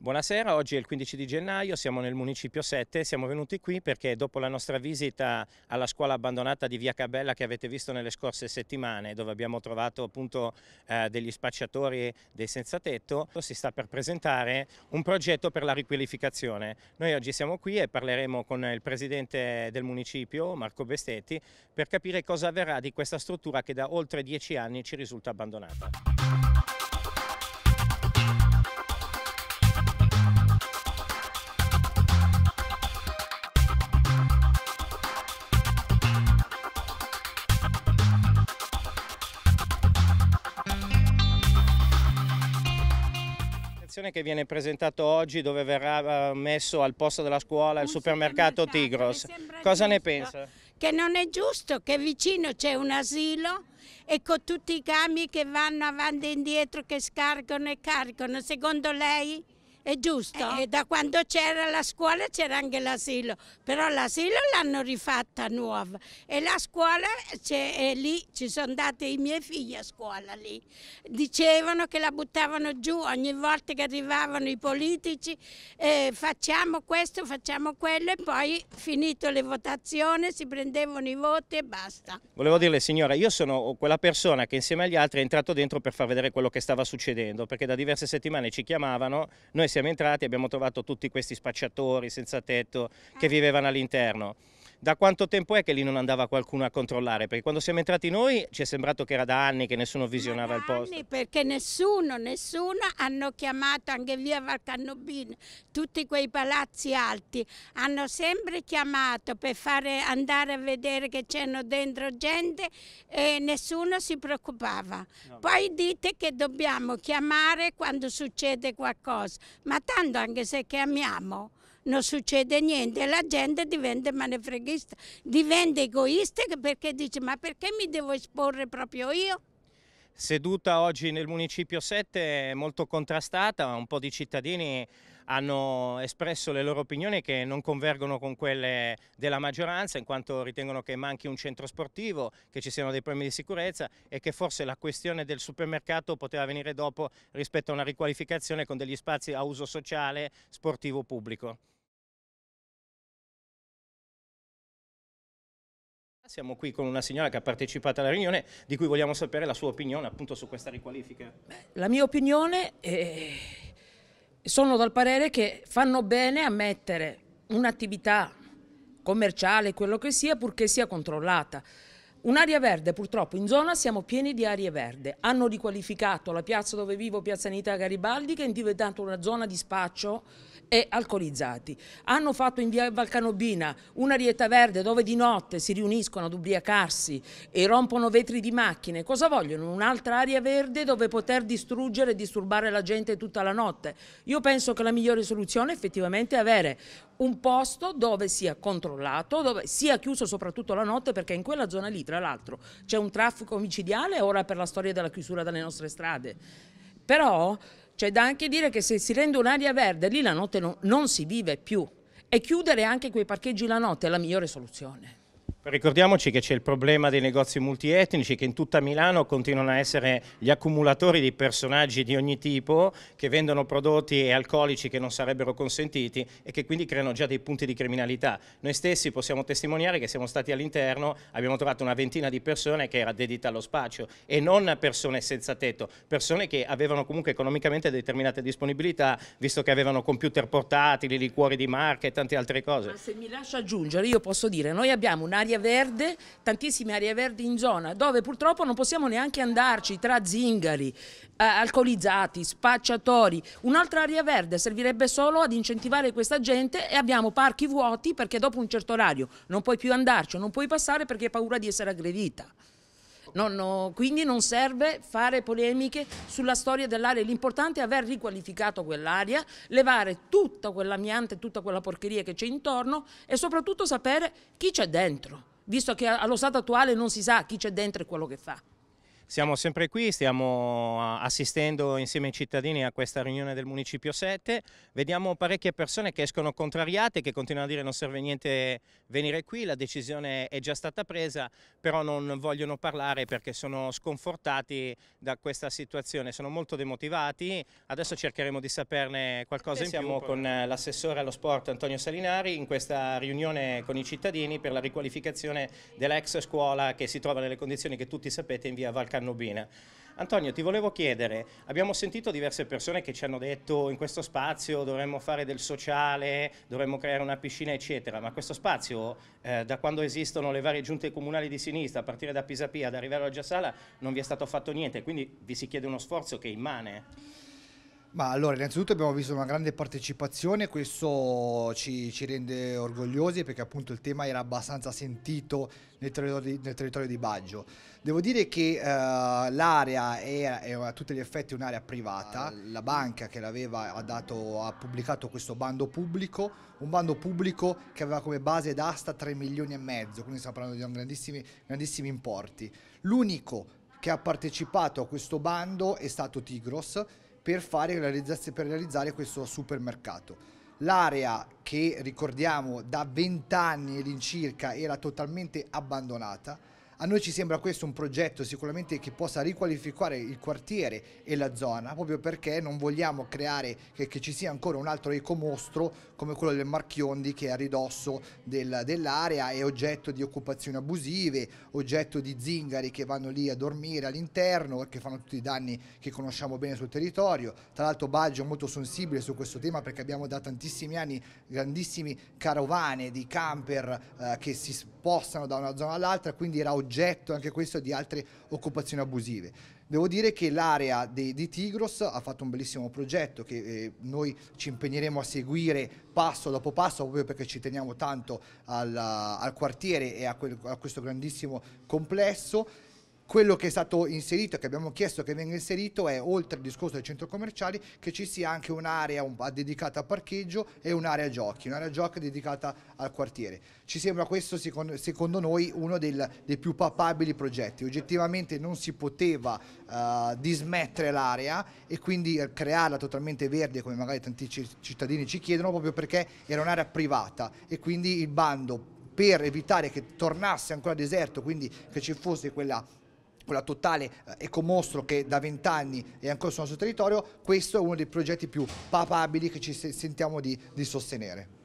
Buonasera, oggi è il 15 di gennaio, siamo nel Municipio 7, siamo venuti qui perché dopo la nostra visita alla scuola abbandonata di Via Cabella che avete visto nelle scorse settimane, dove abbiamo trovato appunto eh, degli spacciatori dei senza tetto, si sta per presentare un progetto per la riqualificazione. Noi oggi siamo qui e parleremo con il presidente del Municipio, Marco Bestetti, per capire cosa avverrà di questa struttura che da oltre dieci anni ci risulta abbandonata. programmazione che viene presentato oggi dove verrà eh, messo al posto della scuola il supermercato, Tigros. Cosa ne pensa? Che non è giusto che vicino c'è un asilo e con tutti i camion che vanno avanti e indietro, che scaricano e caricano. Secondo lei? È giusto? Eh, eh, da quando c'era la scuola c'era anche l'asilo, però l'asilo l'hanno rifatta nuova e la scuola è lì, ci sono andate i miei figli a scuola lì. Dicevano che la buttavano giù ogni volta che arrivavano i politici, eh, facciamo questo, facciamo quello e poi finito le votazioni si prendevano i voti e basta. Volevo dirle signora, io sono quella persona che insieme agli altri è entrato dentro per far vedere quello che stava succedendo, perché da diverse settimane ci chiamavano, noi siamo entrati abbiamo trovato tutti questi spacciatori senza tetto che vivevano all'interno. Da quanto tempo è che lì non andava qualcuno a controllare? Perché quando siamo entrati noi ci è sembrato che era da anni che nessuno visionava il posto. Anni perché nessuno, nessuno hanno chiamato anche via Valcannobino, tutti quei palazzi alti, hanno sempre chiamato per fare andare a vedere che c'erano dentro gente e nessuno si preoccupava. No. Poi dite che dobbiamo chiamare quando succede qualcosa, ma tanto anche se chiamiamo non succede niente, la gente diventa manefreghista, diventa egoista perché dice ma perché mi devo esporre proprio io? Seduta oggi nel Municipio 7 molto contrastata, un po' di cittadini hanno espresso le loro opinioni che non convergono con quelle della maggioranza in quanto ritengono che manchi un centro sportivo, che ci siano dei problemi di sicurezza e che forse la questione del supermercato poteva venire dopo rispetto a una riqualificazione con degli spazi a uso sociale sportivo pubblico. Siamo qui con una signora che ha partecipato alla riunione di cui vogliamo sapere la sua opinione appunto su questa riqualifica. La mia opinione è... Eh, sono dal parere che fanno bene a mettere un'attività commerciale, quello che sia, purché sia controllata. Un'area verde, purtroppo in zona siamo pieni di aree verde. Hanno riqualificato la piazza dove vivo, Piazza Anita Garibaldi, che è diventata una zona di spaccio e alcolizzati. Hanno fatto in via Valcanobina un'arietta verde dove di notte si riuniscono ad ubriacarsi e rompono vetri di macchine. Cosa vogliono? Un'altra area verde dove poter distruggere e disturbare la gente tutta la notte. Io penso che la migliore soluzione effettivamente è avere un posto dove sia controllato, dove sia chiuso soprattutto la notte perché in quella zona lì tra l'altro. C'è un traffico omicidiale ora per la storia della chiusura delle nostre strade. Però c'è da anche dire che se si rende un'area verde, lì la notte no, non si vive più. E chiudere anche quei parcheggi la notte è la migliore soluzione. Ricordiamoci che c'è il problema dei negozi multietnici che in tutta Milano continuano a essere gli accumulatori di personaggi di ogni tipo che vendono prodotti e alcolici che non sarebbero consentiti e che quindi creano già dei punti di criminalità. Noi stessi possiamo testimoniare che siamo stati all'interno, abbiamo trovato una ventina di persone che era dedita allo spaccio e non persone senza tetto, persone che avevano comunque economicamente determinate disponibilità visto che avevano computer portatili, liquori di marca e tante altre cose. Ma se mi lascia aggiungere io posso dire, noi abbiamo un'aria aree verde, tantissime aree verdi in zona, dove purtroppo non possiamo neanche andarci tra zingari, eh, alcolizzati, spacciatori. Un'altra area verde servirebbe solo ad incentivare questa gente e abbiamo parchi vuoti perché dopo un certo orario non puoi più andarci, non puoi passare perché hai paura di essere aggredita non, no, quindi non serve fare polemiche sulla storia dell'area, l'importante è aver riqualificato quell'area, levare tutto quell'amiante, tutta quella porcheria che c'è intorno e soprattutto sapere chi c'è dentro, visto che allo stato attuale non si sa chi c'è dentro e quello che fa. Siamo sempre qui, stiamo ah, assistendo insieme ai cittadini a questa riunione del Municipio 7, vediamo parecchie persone che escono contrariate, che continuano a dire non serve niente venire qui, la decisione è già stata presa, però non vogliono parlare perché sono sconfortati da questa situazione, sono molto demotivati, adesso cercheremo di saperne qualcosa eh, in siamo più. Siamo con l'assessore allo sport Antonio Salinari in questa riunione con i cittadini per la riqualificazione dell'ex scuola che si trova nelle condizioni che tutti sapete in via Valcarnassi Cannubina. Antonio, ti volevo chiedere, abbiamo sentito diverse persone che ci hanno detto in questo spazio dovremmo fare del sociale, dovremmo creare una piscina, eccetera, ma questo spazio, eh, da quando esistono le varie giunte comunali di sinistra, a partire da Pisapia, ad arrivare a Giassala, non vi è stato fatto niente, quindi vi si chiede uno sforzo che è immane. Ma allora, innanzitutto abbiamo visto una grande partecipazione, questo ci, ci, rende orgogliosi perché appunto il tema era abbastanza sentito nel territorio di, nel territorio di Baggio. Devo dire che uh, l'area è, è, a tutti gli effetti un'area privata, ah, la banca che l'aveva ha, dato, ha pubblicato questo bando pubblico, un bando pubblico che aveva come base d'asta 3 milioni e mezzo, quindi stiamo parlando di grandissimi, grandissimi importi. L'unico che ha partecipato a questo bando è stato Tigros per, fare, per realizzare questo supermercato. L'area che ricordiamo da 20 anni all'incirca era totalmente abbandonata, a noi ci sembra questo un progetto sicuramente che possa riqualificare il quartiere e la zona, proprio perché non vogliamo creare che, che ci sia ancora un altro ecomostro come quello del Marchiondi che è a ridosso del, dell'area è oggetto di occupazioni abusive, oggetto di zingari che vanno lì a dormire all'interno e che fanno tutti i danni che conosciamo bene sul territorio. Tra l'altro Baggio è molto sensibile su questo tema perché abbiamo da tantissimi anni grandissime carovane di camper eh, che si spostano da una zona all'altra, quindi era oggetto oggetto anche questo di altre occupazioni abusive. Devo dire che l'area di, Tigros ha fatto un bellissimo progetto che eh, noi ci impegneremo a seguire passo dopo passo proprio perché ci teniamo tanto al, al quartiere e a, quel, a questo grandissimo complesso. Quello che è stato inserito, che abbiamo chiesto che venga inserito, è oltre al discorso del centro commerciale che ci sia anche un'area dedicata a parcheggio e un'area giochi, un'area giochi dedicata al quartiere. Ci sembra questo, secondo, secondo noi, uno del, dei più papabili progetti. Oggettivamente non si poteva uh, dismettere l'area e quindi eh, crearla totalmente verde, come magari tanti cittadini ci chiedono, proprio perché era un'area privata e quindi il bando per evitare che tornasse ancora deserto, quindi che ci fosse quella quella totale eh, ecomostro che da vent'anni è ancora sul nostro territorio, questo è uno dei progetti più papabili che ci sentiamo di, di sostenere.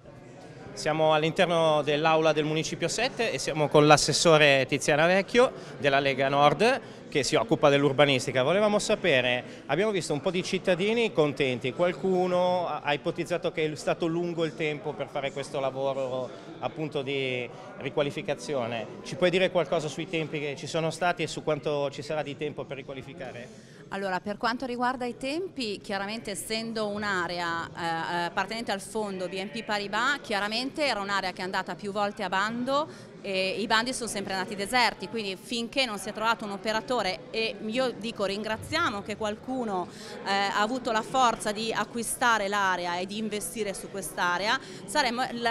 Siamo all'interno dell'aula del Municipio 7 e siamo con l'assessore Tiziana Vecchio della Lega Nord che si occupa dell'urbanistica. Volevamo sapere, abbiamo visto un po' di cittadini contenti, qualcuno ha ipotizzato che è stato lungo il tempo per fare questo lavoro appunto di riqualificazione. Ci puoi dire qualcosa sui tempi che ci sono stati e su quanto ci sarà di tempo per riqualificare? Allora, per quanto riguarda i tempi, chiaramente essendo un'area eh, eh appartenente al fondo BNP Paribas, chiaramente era un'area che è andata più volte a bando eh, i bandi sono sempre andati deserti, quindi finché non si è trovato un operatore e io dico ringraziamo che qualcuno eh, ha avuto la forza di acquistare l'area e di investire su quest'area,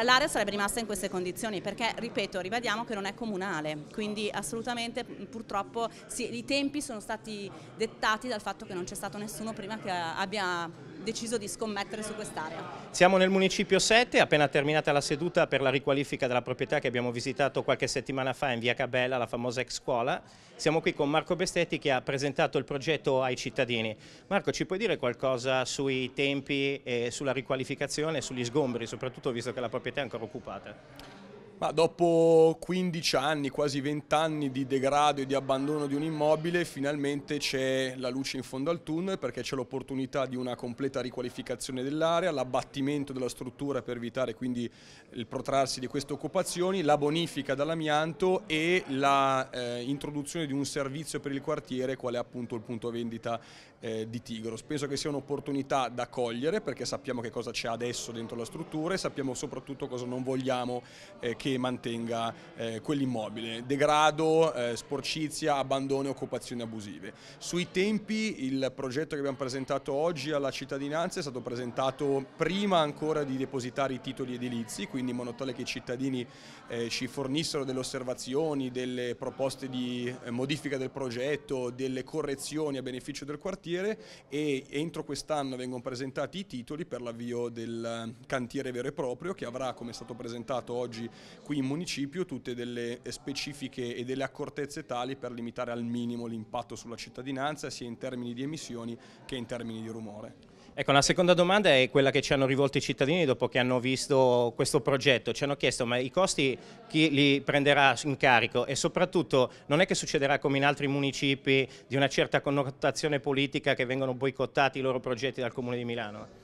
l'area sarebbe rimasta in queste condizioni perché, ripeto, ribadiamo che non è comunale, quindi assolutamente purtroppo sì, i tempi sono stati dettati dal fatto che non c'è stato nessuno prima che eh, abbia deciso di scommettere su quest'area. Siamo nel municipio 7, appena terminata la seduta per la riqualifica della proprietà che abbiamo visitato qualche settimana fa in via Cabella, la famosa ex scuola. Siamo qui con Marco Bestetti che ha presentato il progetto ai cittadini. Marco, ci puoi dire qualcosa sui tempi e sulla riqualificazione, sugli sgombri, soprattutto visto che la proprietà è ancora occupata? Ma dopo 15 anni, quasi 20 anni di degrado e di abbandono di un immobile, finalmente c'è la luce in fondo al tunnel perché c'è l'opportunità di una completa riqualificazione dell'area, l'abbattimento della struttura per evitare quindi il protrarsi di queste occupazioni, la bonifica dall'amianto e l'introduzione eh, di un servizio per il quartiere, quale è appunto il punto vendita eh, di Tigros. Penso che sia un'opportunità da cogliere perché sappiamo che cosa c'è adesso dentro la struttura e sappiamo soprattutto cosa non vogliamo eh, che che mantenga eh, quell'immobile, degrado, eh, sporcizia, abbandono e occupazioni abusive. Sui tempi il progetto che abbiamo presentato oggi alla cittadinanza è stato presentato prima ancora di depositare i titoli edilizi, quindi in modo tale che i cittadini eh, ci fornissero delle osservazioni, delle proposte di eh, modifica del progetto, delle correzioni a beneficio del quartiere e entro quest'anno vengono presentati i titoli per l'avvio del eh, cantiere vero e proprio che avrà, come è stato presentato oggi, qui in municipio tutte delle specifiche e delle accortezze tali per limitare al minimo l'impatto sulla cittadinanza sia in termini di emissioni che in termini di rumore. Ecco, la seconda domanda è quella che ci hanno rivolto i cittadini dopo che hanno visto questo progetto. Ci hanno chiesto ma i costi chi li prenderà in carico e soprattutto non è che succederà come in altri municipi di una certa connotazione politica che vengono boicottati i loro progetti dal Comune di Milano?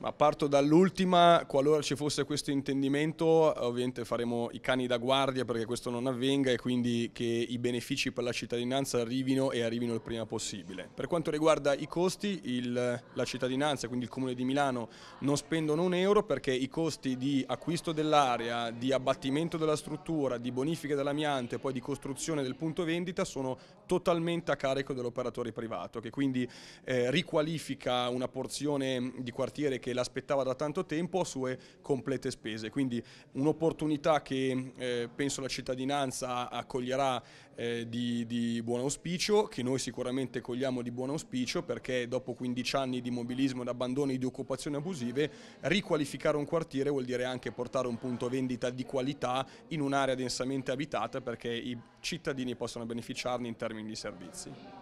Ma parto dall'ultima, qualora ci fosse questo intendimento ovviamente faremo i cani da guardia perché questo non avvenga e quindi che i benefici per la cittadinanza arrivino e arrivino il prima possibile. Per quanto riguarda i costi, il, la cittadinanza, quindi il Comune di Milano, non spendono un euro perché i costi di acquisto dell'area, di abbattimento della struttura, di bonifica dell'amiante e poi di costruzione del punto vendita sono totalmente a carico dell'operatore privato che quindi eh, riqualifica una porzione di quartiere che che l'aspettava da tanto tempo a sue complete spese. Quindi un'opportunità che eh, penso la cittadinanza accoglierà eh, di, di, buon auspicio, che noi sicuramente cogliamo di buon auspicio perché dopo 15 anni di mobilismo ed abbandoni di occupazioni abusive, riqualificare un quartiere vuol dire anche portare un punto vendita di qualità in un'area densamente abitata perché i cittadini possono beneficiarne in termini di servizi.